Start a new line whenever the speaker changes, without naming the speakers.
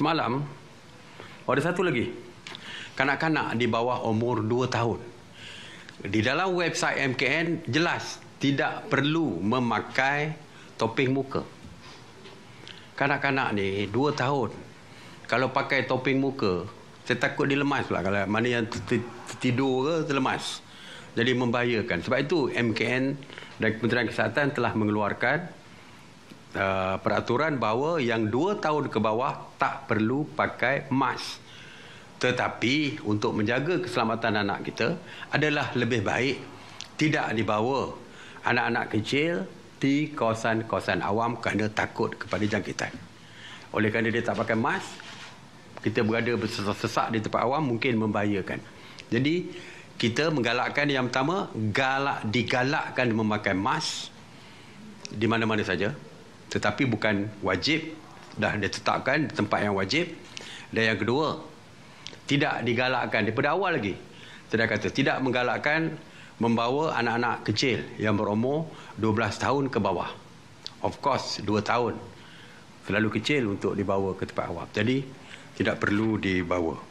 semalam ada satu lagi kanak-kanak di bawah umur dua tahun di dalam website MKN jelas tidak perlu memakai topeng muka kanak-kanak ni dua tahun kalau pakai topeng muka saya takut dia lemas pula kalau mana yang tertidur ke terlemas jadi membahayakan sebab itu MKN dan Kementerian Kesihatan telah mengeluarkan uh, peraturan bahawa yang dua tahun ke bawah tak perlu pakai mask. Tetapi untuk menjaga keselamatan anak kita adalah lebih baik tidak dibawa anak-anak kecil di kawasan-kawasan awam kerana takut kepada jangkitan. Oleh kerana dia tak pakai mask, kita berada bersesak-sesak di tempat awam mungkin membahayakan. Jadi kita menggalakkan yang pertama, galak digalakkan memakai mask di mana-mana saja tetapi bukan wajib dah ditetapkan di tempat yang wajib dan yang kedua tidak digalakkan daripada awal lagi tidak kata tidak menggalakkan membawa anak-anak kecil yang berumur 12 tahun ke bawah of course 2 tahun terlalu kecil untuk dibawa ke tempat awam jadi tidak perlu dibawa